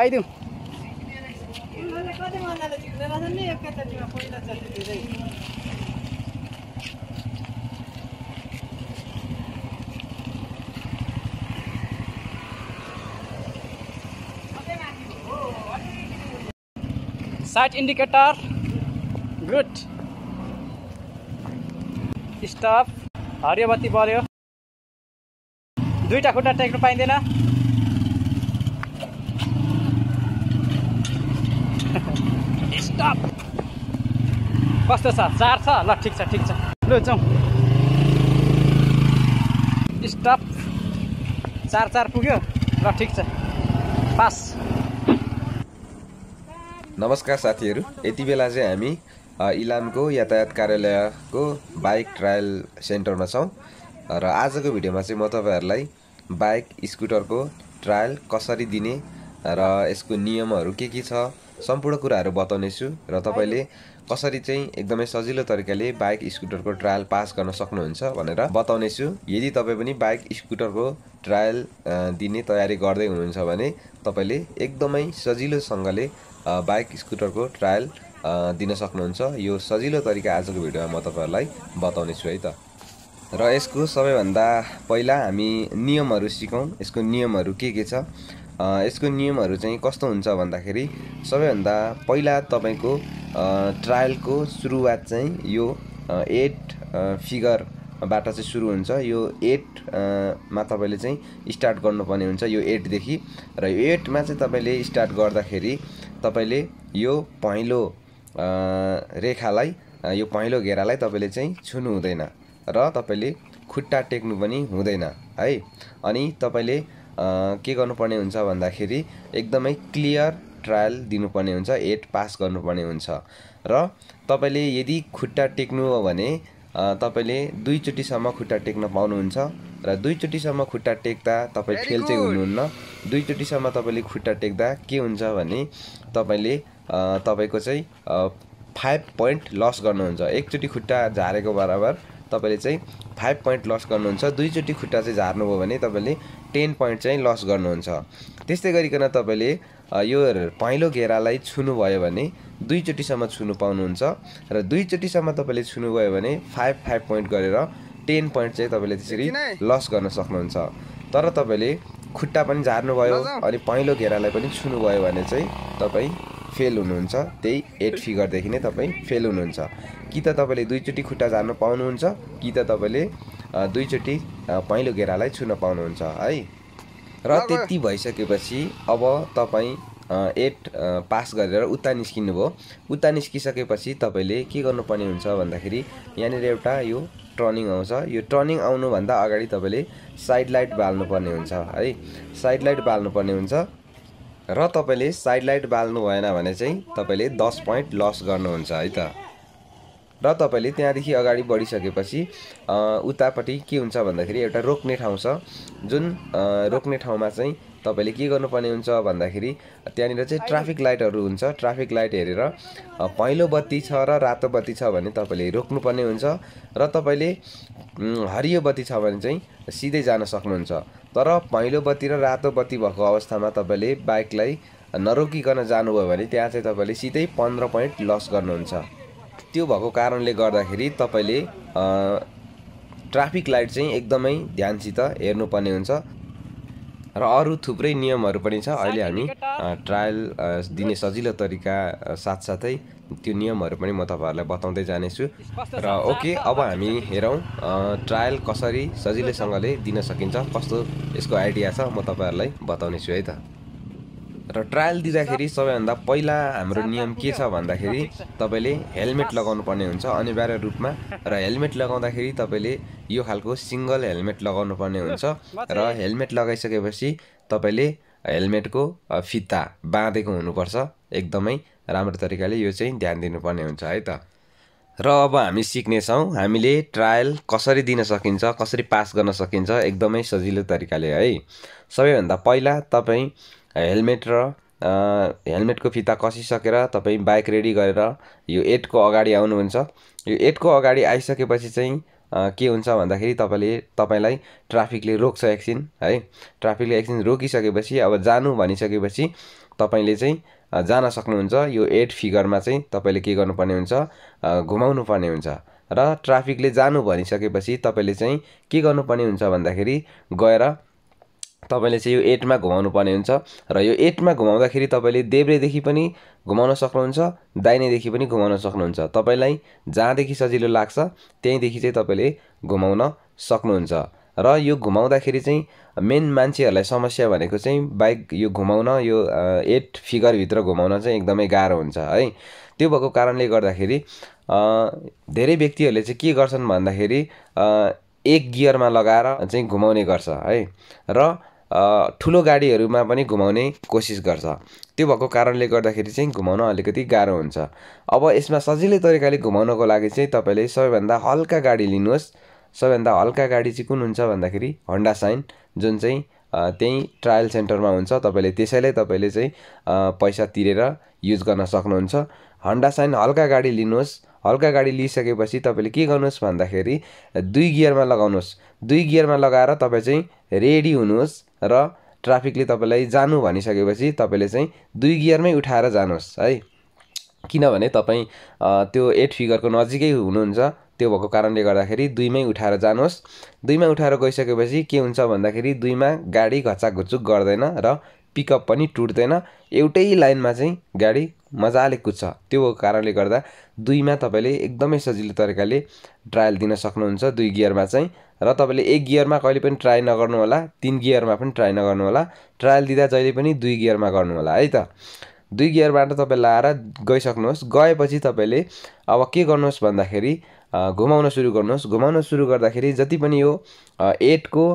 आइदिउँ side indicator good stop हरियो बत्ती बढ्यो दुईवटा खुट्टा टेक्नु पाइँदैन स्टप कस्तो छ चार छ ल ठिक छ ठिक छ लु जाउँ स्टप चार चार पुग्यो ल ठिक छ पास नमस्कार साथीहरू यति बेला चाहिँ हामी इलामको यातायात कार्यालयको बाइक ट्रायल सेन्टरमा छौँ र आजको भिडियोमा चाहिँ म तपाईँहरूलाई बाइक स्कुटरको ट्रायल कसरी दिने र यसको नियमहरू के के छ सम्पूर्ण कुराहरू बताउनेछु र तपाईँले कसरी चाहिँ एकदमै सजिलो तरिकाले बाइक स्कुटरको ट्रायल पास गर्न सक्नुहुन्छ भनेर बताउनेछु यदि तपाईँ पनि बाइक स्कुटरको ट्रायल दिने तयारी गर्दै हुनुहुन्छ भने तपाईँले एकदमै सजिलोसँगले बाइक स्कुटरको ट्रायल दिन सक्नुहुन्छ यो सजिलो तरिका आजको भिडियोमा म तपाईँहरूलाई बताउनेछु है त र यसको सबैभन्दा पहिला हामी नियमहरू सिकौँ यसको नियमहरू के के छ यसको नियमहरू चाहिँ कस्तो हुन्छ भन्दाखेरि सबैभन्दा पहिला तपाईँको ट्रायलको सुरुवात चाहिँ यो एट फिगर बाट चाहिँ सुरु हुन्छ यो एटमा तपाईँले चाहिँ स्टार्ट गर्नुपर्ने हुन्छ यो एटदेखि र यो एटमा चाहिँ तपाईँले स्टार्ट गर्दाखेरि तपाईँले यो पहेँलो रेखालाई यो पहेँलो घेरालाई तपाईँले चाहिँ छुनु हुँदैन र तपाईँले खुट्टा टेक्नु पनि हुँदैन है अनि तपाईँले के गर्नुपर्ने हुन्छ भन्दाखेरि एकदमै क्लियर ट्रायल दिनुपर्ने हुन्छ एट पास गर्नुपर्ने हुन्छ र तपाईँले यदि खुट्टा टेक्नु हो भने तपाईँले दुईचोटिसम्म खुट्टा टेक्न पाउनुहुन्छ र दुईचोटिसम्म खुट्टा टेक्दा तपाईँ फेल चाहिँ हुनुहुन्न दुईचोटिसम्म तपाईँले खुट्टा टेक्दा के हुन्छ भने तपाईँले तपाईँको चाहिँ फाइभ पोइन्ट लस गर्नुहुन्छ एकचोटि खुट्टा झारेको बराबर तपाईँले चाहिँ फाइभ पोइन्ट लस गर्नुहुन्छ दुईचोटि खुट्टा चाहिँ झार्नुभयो भने तपाईँले टेन पोइन्ट चाहिँ लस गर्नुहुन्छ त्यस्तै गरिकन तपाईँले यो पहेँलो घेरालाई छुनुभयो भने दुईचोटिसम्म छुनु पाउनुहुन्छ र दुईचोटिसम्म तपाईँले छुनुभयो भने फाइभ फाइभ पोइन्ट गरेर टेन पोइन्ट चाहिँ तपाईँले त्यसरी लस गर्न सक्नुहुन्छ तर तपाईँले खुट्टा पनि झार्नुभयो अनि पहेँलो घेरालाई पनि छुनुभयो भने चाहिँ तपाईँ फेल हुनुहुन्छ त्यही एट फिगरदेखि नै तपाईँ फेल हुनुहुन्छ कि त तपाईँले दुईचोटि खुट्टा झार्नु पाउनुहुन्छ कि त तपाईँले दुईचोटि पहेँलो घेरालाई छुन पाउनुहुन्छ है र त्यति भइसकेपछि अब तपाईँ एट पास गरेर उता निस्किनुभयो उता निस्किसकेपछि तपाईँले के गर्नुपर्ने हुन्छ भन्दाखेरि यहाँनिर एउटा यो टर्निङ आउँछ यो टर्निङ आउनुभन्दा अगाडि तपाईँले साइड लाइट बाल्नुपर्ने हुन्छ है साइड लाइट बाल्नुपर्ने हुन्छ र तपाईँले साइड लाइट बाल्नु भएन भने चाहिँ तपाईँले दस पोइन्ट लस गर्नुहुन्छ है त र तपाईँले त्यहाँदेखि अगाडि बढिसकेपछि उतापट्टि के हुन्छ भन्दाखेरि एउटा रोक्ने ठाउँ छ जुन रोक्ने ठाउँमा चाहिँ तपाईँले के गर्नुपर्ने हुन्छ भन्दाखेरि त्यहाँनिर चाहिँ ट्राफिक लाइटहरू हुन्छ ट्राफिक लाइट हेरेर पहेँलो बत्ती छ र रातो बत्ती छ भने तपाईँले रोक्नुपर्ने हुन्छ र तपाईँले हरियो बत्ती छ भने चाहिँ सिधै जान सक्नुहुन्छ तर पहेँलो बत्ती र रातो बत्ती भएको अवस्थामा तपाईँले बाइकलाई नरोकिकन जानुभयो भने त्यहाँ चाहिँ तपाईँले सिधै पन्ध्र पोइन्ट लस गर्नुहुन्छ त्यो भएको कारणले गर्दाखेरि तपाईँले ट्राफिक लाइट चाहिँ एकदमै ध्यानसित हेर्नुपर्ने हुन्छ र अरू थुप्रै नियमहरू पनि छ अहिले हामी ट्रायल दिने सजिलो तरिका साथसाथै त्यो नियमहरू पनि म तपाईँहरूलाई बताउँदै जानेछु र ओके अब हामी हेरौँ ट्रायल कसरी सजिलैसँगले दिन सकिन्छ कस्तो यसको आइडिया छ म तपाईँहरूलाई बताउनेछु है त र ट्रायल दिँदाखेरि सबैभन्दा पहिला हाम्रो नियम के छ भन्दाखेरि तपाईँले हेलमेट लगाउनु पर्ने हुन्छ अनिवार्य रूपमा र हेलमेट लगाउँदाखेरि तपाईँले यो खालको सिङ्गल हेलमेट लगाउनु पर्ने हुन्छ र हेलमेट लगाइसकेपछि तपाईँले हेलमेटको फिता बाँधेको हुनुपर्छ एकदमै राम्रो तरिकाले यो चाहिँ ध्यान दिनुपर्ने हुन्छ है त र अब हामी सिक्नेछौँ हामीले ट्रायल कसरी दिन सकिन्छ कसरी पास गर्न सकिन्छ एकदमै सजिलो तरिकाले है सबैभन्दा पहिला तपाईँ हेलमेट र हेलमेटको फिता कसिसकेर तपाईँ बाइक रेडी गरेर यो एटको अगाडि आउनुहुन्छ यो एटको अगाडि आइसकेपछि चाहिँ के हुन्छ भन्दाखेरि तपाईँले तपाईँलाई ट्राफिकले रोक्छ एकछिन है ट्राफिकले एकछिन रोकिसकेपछि अब जानु भनिसकेपछि तपाईँले चाहिँ जान सक्नुहुन्छ यो एट फिगरमा चाहिँ तपाईँले के गर्नुपर्ने हुन्छ घुमाउनु पर्ने हुन्छ र ट्राफिकले जानु भनिसकेपछि तपाईँले चाहिँ के गर्नुपर्ने हुन्छ भन्दाखेरि गएर तपाईँले चाहिँ यो एटमा घुमाउनु पर्ने हुन्छ र यो एटमा घुमाउँदाखेरि तपाईँले देब्रेदेखि पनि घुमाउन सक्नुहुन्छ दाहिनेदेखि पनि घुमाउन सक्नुहुन्छ तपाईँलाई जहाँदेखि सजिलो लाग्छ त्यहीँदेखि चाहिँ तपाईँले घुमाउन सक्नुहुन्छ र यो घुमाउँदाखेरि चाहिँ मेन मान्छेहरूलाई समस्या भनेको चाहिँ बाइक यो घुमाउन यो एट फिगरभित्र घुमाउन चाहिँ एकदमै गाह्रो हुन्छ है त्यो भएको कारणले गर्दाखेरि धेरै व्यक्तिहरूले चाहिँ के गर्छन् भन्दाखेरि एक गियरमा लगाएर चाहिँ घुमाउने गर्छ है र ठुलो गाडीहरूमा पनि घुमाउने कोसिस गर्छ त्यो भएको कारणले गर्दाखेरि चाहिँ घुमाउन अलिकति गाह्रो हुन्छ अब यसमा सजिलै तरिकाले घुमाउनको लागि चाहिँ तपाईँले सबैभन्दा हल्का गाडी लिनुहोस् सबैभन्दा हल्का गाडी चाहिँ कुन हुन्छ भन्दाखेरि हन्डा साइन जुन चाहिँ त्यहीँ ट्रायल सेन्टरमा हुन्छ तपाईँले त्यसैले तपाईँले चाहिँ पैसा तिरेर युज गर्न सक्नुहुन्छ हन्डा साइन हल्का गाडी लिनुहोस् हल्का गाडी लिइसकेपछि तपाईँले के गर्नुहोस् भन्दाखेरि दुई गियरमा लगाउनुहोस् दुई गियरमा लगाएर तपाईँ चाहिँ रेडी हुनुहोस् र ट्राफिकले तपाईँलाई जानु भनिसकेपछि तपाईँले चाहिँ दुई गियरमै उठाएर जानुहोस् है किनभने तपाईँ त्यो एट फिगरको नजिकै हुनुहुन्छ त्यो भएको कारणले गर्दाखेरि दुईमै उठाएर जानुहोस् दुईमा उठाएर गइसकेपछि के हुन्छ भन्दाखेरि दुईमा गाडी घचाघुचुक गर्दैन र पिकअप पनि टुट्दैन एउटै लाइनमा चाहिँ गाडी मजाले कुद्छ त्यो कारणले गर्दा दुईमा तपाईँले एकदमै सजिलो तरिकाले ट्रायल दिन सक्नुहुन्छ दुई गियरमा चाहिँ र तपाईँले एक गियरमा कहिले पनि ट्राई नगर्नुहोला तिन गियरमा पनि ट्राई नगर्नुहोला ट्रायल दिँदा जहिले पनि दुई गियरमा गर्नुहोला है त दुई गियरबाट तपाईँ लाएर गइसक्नुहोस् गएपछि तपाईँले अब के गर्नुहोस् भन्दाखेरि घुमाउन सुरु गर्नुहोस् घुमाउन सुरु गर्दाखेरि जति पनि यो एटको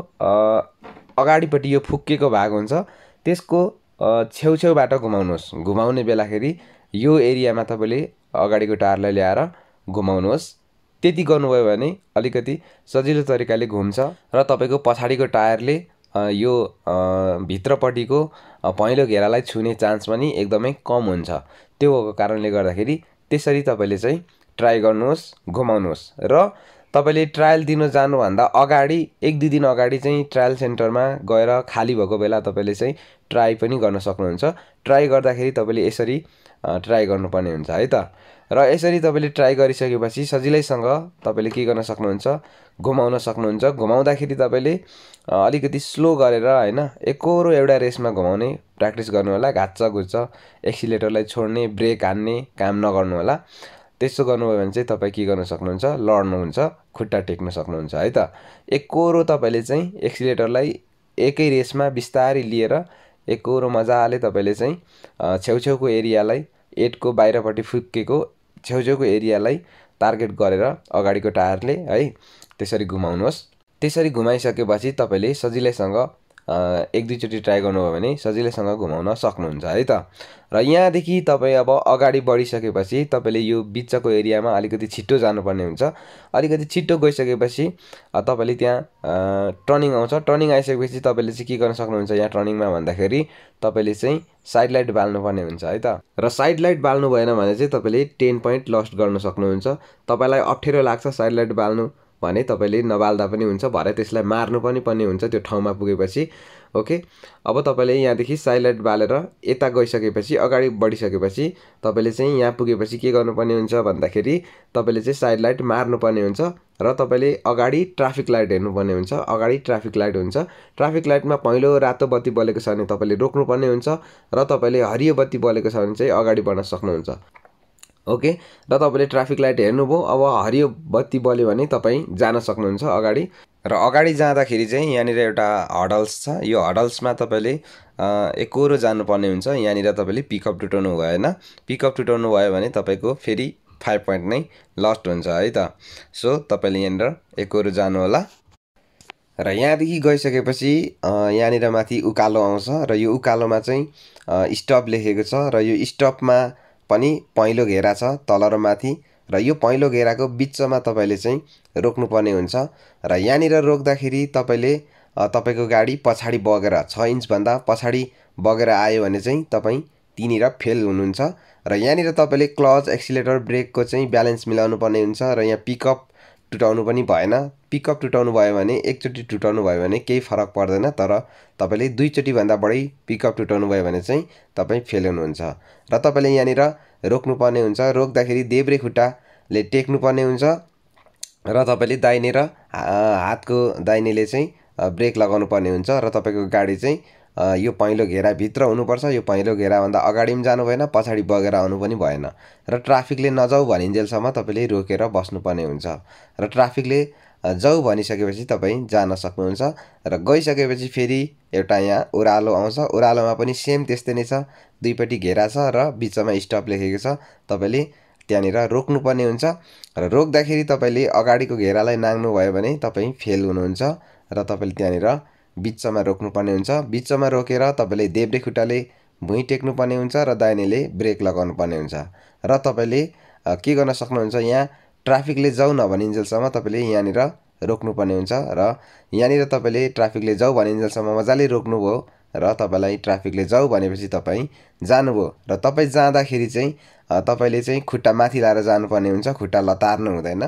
अगाडिपट्टि यो फुकेको भाग हुन्छ त्यसको छेउछेउबाट घुमाउनुहोस् घुमाउने बेलाखेरि यो एरियामा तपाईँले अगाडिको टायरलाई ल्याएर घुमाउनुहोस् त्यति गर्नुभयो भने अलिकति सजिलो तरिकाले घुम्छ र तपाईँको पछाडिको टायरले यो भित्रपट्टिको पहेँलो घेरालाई छुने चान्स पनि एकदमै कम हुन्छ त्यो कारणले गर्दाखेरि त्यसरी तपाईँले चाहिँ ट्राई गर्नुहोस् घुमाउनुहोस् र तपाईँले ट्रायल दिन जानुभन्दा अगाडि एक दुई दिन अगाडि चाहिँ ट्रायल सेन्टरमा गएर खाली भएको बेला तपाईँले चाहिँ ट्राई पनि गर्न सक्नुहुन्छ ट्राई गर्दाखेरि तपाईँले यसरी ट्राई गर्नुपर्ने हुन्छ है त र यसरी तपाईँले ट्राई गरिसकेपछि सजिलैसँग तपाईँले के गर्न सक्नुहुन्छ घुमाउन सक्नुहुन्छ घुमाउँदाखेरि तपाईँले अलिकति स्लो गरेर होइन एकरो एउटा रेसमा घुमाउने प्र्याक्टिस गर्नुहोला घाँच्छ घुच्छ एक्सिलेटरलाई छोड्ने ब्रेक हान्ने काम नगर्नुहोला त्यस्तो गर्नुभयो भने चाहिँ तपाईँ के गर्न सक्नुहुन्छ लड्नुहुन्छ खुट्टा टेक्न सक्नुहुन्छ है त एकरो तपाईँले चाहिँ एक्सिलेटरलाई एकै रेसमा बिस्तारै लिएर एकरो मजाले तपाईँले चाहिँ छेउछेउको एरियालाई एटको बाहिरपट्टि फुक्केको छेउछेउको एरियालाई टार्गेट गरेर अगाडिको टायरले है त्यसरी घुमाउनुहोस् त्यसरी घुमाइसकेपछि तपाईँले सजिलैसँग एक दुईचोटि ट्राई गर्नुभयो भने सजिलैसँग घुमाउन सक्नुहुन्छ है त र यहाँदेखि तपाईँ अब अगाडि बढिसकेपछि तपाईँले यो बिचको एरियामा अलिकति छिट्टो जानुपर्ने हुन्छ अलिकति छिट्टो गइसकेपछि तपाईँले त्यहाँ टर्निङ आउँछ टर्निङ आइसकेपछि तपाईँले चाहिँ के गर्न सक्नुहुन्छ यहाँ टर्निङमा भन्दाखेरि तपाईँले चाहिँ साइड लाइट बाल्नुपर्ने हुन्छ है त र साइड लाइट बाल्नु भएन भने चाहिँ तपाईँले टेन पोइन्ट लस्ट गर्न सक्नुहुन्छ तपाईँलाई अप्ठ्यारो लाग्छ साइड लाइट बाल्नु भने तपाईँले नबाल्दा पनि हुन्छ भरे त्यसलाई मार्नु पनि पर्ने हुन्छ त्यो ठाउँमा पुगेपछि ओके अब तपाईँले यहाँदेखि लाइट बालेर यता गइसकेपछि अगाडि बढिसकेपछि तपाईँले चाहिँ यहाँ पुगेपछि के गर्नुपर्ने हुन्छ भन्दाखेरि तपाईँले चाहिँ साइड लाइट मार्नुपर्ने हुन्छ र तपाईँले अगाडि ट्राफिक लाइट हेर्नुपर्ने हुन्छ अगाडि ट्राफिक लाइट हुन्छ ट्राफिक लाइटमा पहिलो रातो बत्ती बलेको छ भने तपाईँले रोक्नुपर्ने हुन्छ र तपाईँले हरियो बत्ती बलेको छ भने चाहिँ अगाडि बढ्न सक्नुहुन्छ ओके र तपाईँले ट्राफिक लाइट हेर्नुभयो अब हरियो बत्ती बल्यो भने तपाईँ जान सक्नुहुन्छ अगाडि र अगाडि जाँदाखेरि चाहिँ यहाँनिर एउटा हडल्स छ यो हडल्समा तपाईँले एकरो जानुपर्ने हुन्छ यहाँनिर तपाईँले पिकअप टुटाउनु भएन पिकअप टुटाउनु भयो भने तपाईँको फेरि फाइभ पोइन्ट नै लस्ट हुन्छ है त सो तपाईँले यहाँनिर एकरो जानुहोला र यहाँदेखि गइसकेपछि यहाँनिर माथि उकालो आउँछ र यो उकालोमा चाहिँ स्टप लेखेको छ र यो स्टपमा पनि पहेँलो घेरा छ तल र माथि र यो पहेँलो घेराको बिचमा तपाईँले चाहिँ रोक्नुपर्ने हुन्छ र यहाँनिर रोक्दाखेरि तपाईँले तपाईँको गाडी पछाडि बगेर छ इन्चभन्दा पछाडि बगेर आयो भने चाहिँ तपाईँ त्यहीँनिर फेल हुनुहुन्छ र यहाँनिर तपाईँले क्लच एक्सिलेटर ब्रेकको चाहिँ ब्यालेन्स मिलाउनु पर्ने हुन्छ र यहाँ पिकअप टुटाउनु पनि भएन पिकअप टुटाउनु भयो भने एकचोटि टुटाउनु भयो भने केही फरक पर्दैन तर तपाईँले दुईचोटिभन्दा बढी पिकअप टुटाउनु भयो भने चाहिँ तपाईँ फेल हुनुहुन्छ र तपाईँले यहाँनिर रोक्नुपर्ने हुन्छ रोक्दाखेरि देब्रे खुट्टाले टेक्नुपर्ने हुन्छ र तपाईँले दाहिने र हातको दाहिनेले चाहिँ ब्रेक लगाउनु पर्ने हुन्छ र तपाईँको गाडी चाहिँ यो पहेँलो घेराभित्र हुनुपर्छ यो पहेँलो घेराभन्दा अगाडि पनि जानु भएन पछाडि बगेर आउनु पनि भएन र ट्राफिकले नजाऊ भनिन्जेलसम्म तपाईँले रोकेर बस्नुपर्ने हुन्छ र ट्राफिकले जाऊ भनिसकेपछि तपाईँ जान सक्नुहुन्छ र गइसकेपछि फेरि एउटा यहाँ ओह्रालो आउँछ ओह्रालोमा पनि सेम त्यस्तै नै छ दुईपट्टि घेरा छ र बिचमा स्टप लेखेको छ तपाईँले त्यहाँनिर रोक्नुपर्ने हुन्छ र रोक्दाखेरि तपाईँले अगाडिको घेरालाई नाग्नुभयो भने तपाईँ फेल हुनुहुन्छ र तपाईँले त्यहाँनिर बिचमा रोक्नुपर्ने हुन्छ बिचमा रोकेर तपाईँले देब्रे खुट्टाले भुइँ टेक्नुपर्ने हुन्छ र दाहिनेले ब्रेक लगाउनुपर्ने हुन्छ र तपाईँले के गर्न सक्नुहुन्छ यहाँ ट्राफिकले जाऊ नभनिन्जेलसम्म तपाईँले यहाँनिर रोक्नुपर्ने हुन्छ र यहाँनिर तपाईँले ट्राफिकले जाऊ भनिन्जेलसम्म मजाले रोक्नुभयो र तपाईँलाई ट्राफिकले जाऊ भनेपछि तपाईँ जानुभयो र तपाईँ जाँदाखेरि चाहिँ तपाईँले चाहिँ खुट्टा माथि लाएर जानुपर्ने हुन्छ खुट्टा लतार्नु हुँदैन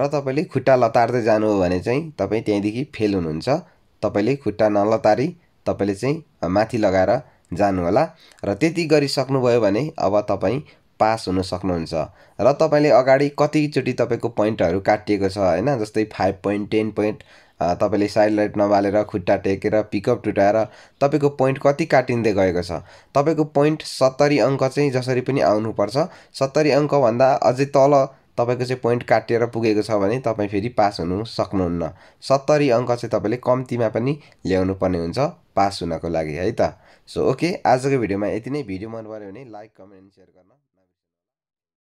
र तपाईँले खुट्टा लतार्दै जानुभयो भने चाहिँ तपाईँ त्यहीँदेखि फेल हुनुहुन्छ तपाईँले खुट्टा नलतारी तपाईँले चाहिँ माथि लगाएर जानुहोला र त्यति गरिसक्नुभयो भने अब तपाईँ पास हुन सक्नुहुन्छ र तपाईँले अगाडि कतिचोटि तपाईँको पोइन्टहरू काटिएको छ होइन जस्तै फाइभ पोइन्ट टेन पोइन्ट तपाईँले साइड लाइट नबालेर खुट्टा टेकेर पिकअप टुटाएर तपाईँको पोइन्ट कति काटिँदै गएको छ तपाईँको पोइन्ट सत्तरी अङ्क चाहिँ जसरी पनि आउनुपर्छ सत्तरी अङ्कभन्दा अझै तल तपाईँको चाहिँ पोइन्ट काटिएर पुगेको छ भने तपाईँ फेरि पास हुनु सक्नुहुन्न सत्तरी अङ्क चाहिँ तपाईँले कम्तीमा पनि ल्याउनु पर्ने हुन्छ पास हुनको लागि है त सो ओके आजको भिडियोमा यति नै भिडियो मन पऱ्यो भने लाइक कमेन्ट सेयर गर्न